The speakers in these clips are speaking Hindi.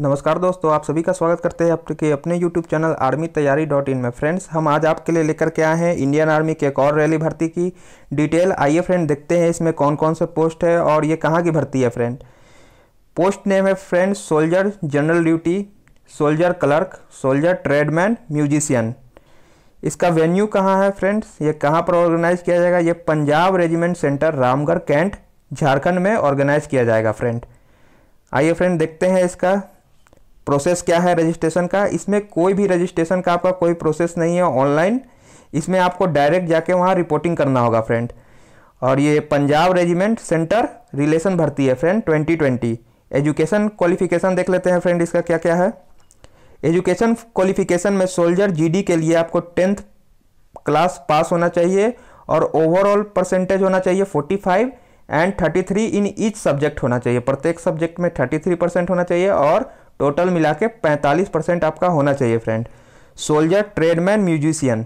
नमस्कार दोस्तों आप सभी का स्वागत करते हैं आपके अपने YouTube channel army Taiyari dot in में फ्रेंड्स हम आज आपके लिए लेकर के आए हैं इंडियन आर्मी की एक और रैली भर्ती की डिटेल आइए फ्रेंड देखते हैं इसमें कौन कौन से पोस्ट है और ये कहाँ की भर्ती है फ्रेंड पोस्ट नेम है friend soldier general duty soldier clerk soldier tradesman musician इसका वेन्यू कहाँ है फ्रेंड्स ये कहाँ पर ऑर्गेनाइज किया जाएगा ये Punjab regiment centre Ramgarh cantt Jharkhand में ऑर्गेनाइज किया जाएगा फ्रेंड आइए फ्रेंड देखते हैं इसका प्रोसेस क्या है रजिस्ट्रेशन का इसमें कोई भी रजिस्ट्रेशन का आपका कोई प्रोसेस नहीं है ऑनलाइन इसमें आपको डायरेक्ट जाके वहाँ रिपोर्टिंग करना होगा फ्रेंड और ये पंजाब रेजिमेंट सेंटर रिलेशन भर्ती है फ्रेंड 2020 एजुकेशन क्वालिफिकेशन देख लेते हैं फ्रेंड इसका क्या क्या है एजुकेशन क्वालिफिकेशन में सोल्जर जीडी के लिए आपको टेंथ क्लास पास होना चाहिए और ओवरऑल परसेंटेज होना चाहिए 45 एंड 33 इन ईच सब्जेक्ट होना चाहिए प्रत्येक सब्जेक्ट में 33 परसेंट होना चाहिए और टोटल मिला के पैंतालीस परसेंट आपका होना चाहिए फ्रेंड सोल्जर ट्रेडमैन म्यूजिशियन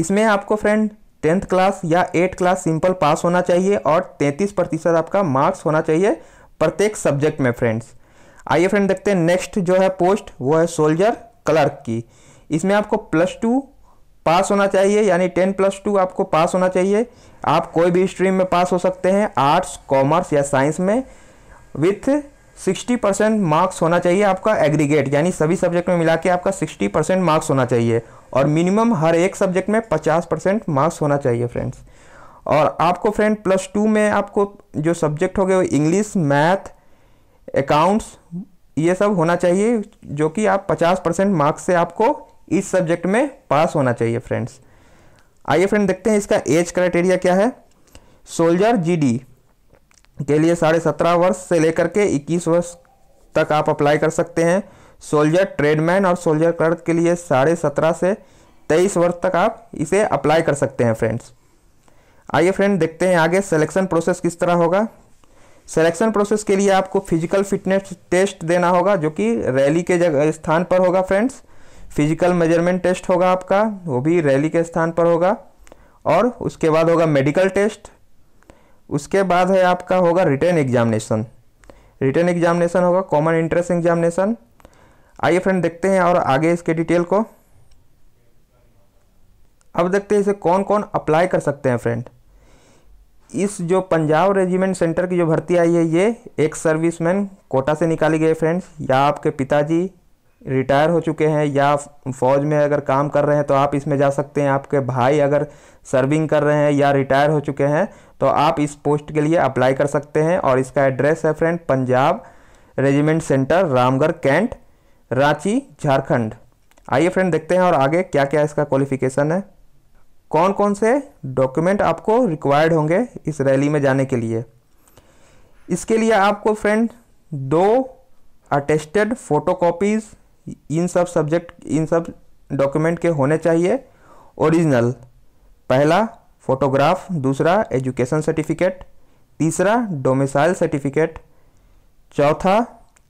इसमें आपको फ्रेंड टेंथ क्लास या एट क्लास सिंपल पास होना चाहिए और तैंतीस प्रतिशत आपका मार्क्स होना चाहिए प्रत्येक सब्जेक्ट में फ्रेंड्स आइए फ्रेंड देखते हैं नेक्स्ट जो है पोस्ट वो है सोल्जर क्लर्क की इसमें आपको प्लस टू पास होना चाहिए यानी टेन प्लस टू आपको पास होना चाहिए आप कोई भी स्ट्रीम में पास हो सकते हैं आर्ट्स कॉमर्स या साइंस में विथ सिक्सटी परसेंट मार्क्स होना चाहिए आपका एग्रीगेट यानी सभी सब्जेक्ट में मिला के आपका सिक्सटी परसेंट मार्क्स होना चाहिए और मिनिमम हर एक सब्जेक्ट में पचास परसेंट मार्क्स होना चाहिए फ्रेंड्स और आपको फ्रेंड प्लस टू में आपको जो सब्जेक्ट हो गए वो इंग्लिश मैथ अकाउंट्स ये सब होना चाहिए जो कि आप 50 परसेंट मार्क्स से आपको इस सब्जेक्ट में पास होना चाहिए फ्रेंड्स आइए फ्रेंड देखते हैं इसका एज क्राइटेरिया क्या है सोल्जर जी के लिए साढ़े सत्रह वर्ष से लेकर के इक्कीस वर्ष तक आप अप्लाई कर सकते हैं सोल्जर ट्रेडमैन और सोल्जर क्लर्क के लिए साढ़े सत्रह से तेईस वर्ष तक आप इसे अप्लाई कर सकते हैं फ्रेंड्स आइए फ्रेंड देखते हैं आगे सिलेक्शन प्रोसेस किस तरह होगा सिलेक्शन प्रोसेस के लिए आपको फिजिकल फिटनेस टेस्ट देना होगा जो कि रैली के जगह स्थान पर होगा फ्रेंड्स फिजिकल मेजरमेंट टेस्ट होगा आपका वो भी रैली के स्थान पर होगा और उसके बाद होगा मेडिकल टेस्ट उसके बाद है आपका होगा रिटर्न एग्जामिनेशन रिटर्न एग्जामिनेशन होगा कॉमन इंट्रेंस एग्जामिनेशन आइए फ्रेंड देखते हैं और आगे इसके डिटेल को अब देखते हैं इसे कौन कौन अप्लाई कर सकते हैं फ्रेंड इस जो पंजाब रेजिमेंट सेंटर की जो भर्ती आई है ये एक सर्विसमैन कोटा से निकाली गई है फ्रेंड्स या आपके पिताजी रिटायर हो चुके हैं या फौज में अगर काम कर रहे हैं तो आप इसमें जा सकते हैं आपके भाई अगर सर्विंग कर रहे हैं या रिटायर हो चुके हैं तो आप इस पोस्ट के लिए अप्लाई कर सकते हैं और इसका एड्रेस है friend Punjab regiment centre Ramgarh cantt Ranchi Jharkhand आइए फ्रेंड देखते हैं और आगे क्या क्या इसका क्वालिफिकेशन है कौन कौन से डॉक्यूमेंट आपको रिक्वायर्ड होंगे इस रैली में जाने के लिए इसके लिए आपको फ्रेंड दो अटेस्टेड फोटोकॉपीज़ इन सब सब्जेक्ट इन सब डॉक्यूमेंट के होने चाहिए ओरिजिनल पहला फोटोग्राफ दूसरा एजुकेशन सर्टिफिकेट तीसरा डोमिसाइल सर्टिफिकेट चौथा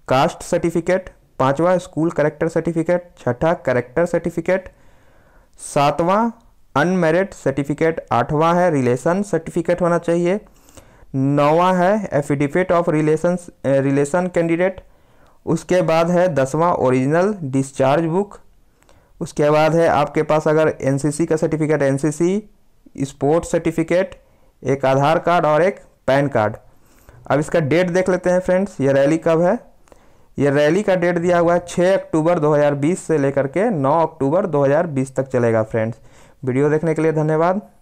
कास्ट सर्टिफिकेट पांचवा स्कूल करेक्टर सर्टिफिकेट छठा करेक्टर सर्टिफिकेट सातवां अनमेरिड सर्टिफिकेट आठवां है रिलेशन सर्टिफिकेट होना चाहिए नौवां है affidavit of relation relation candidate उसके बाद है दसवां ओरिजिनल डिस्चार्ज बुक उसके बाद है आपके पास अगर एनसीसी का सर्टिफिकेट एनसीसी स्पोर्ट सर्टिफिकेट एक आधार कार्ड और एक पैन कार्ड अब इसका डेट देख लेते हैं फ्रेंड्स ये रैली कब है ये रैली का डेट दिया हुआ है 6 अक्टूबर 2020 से लेकर के 9 अक्टूबर 2020 तक चलेगा फ्रेंड्स वीडियो देखने के लिए धन्यवाद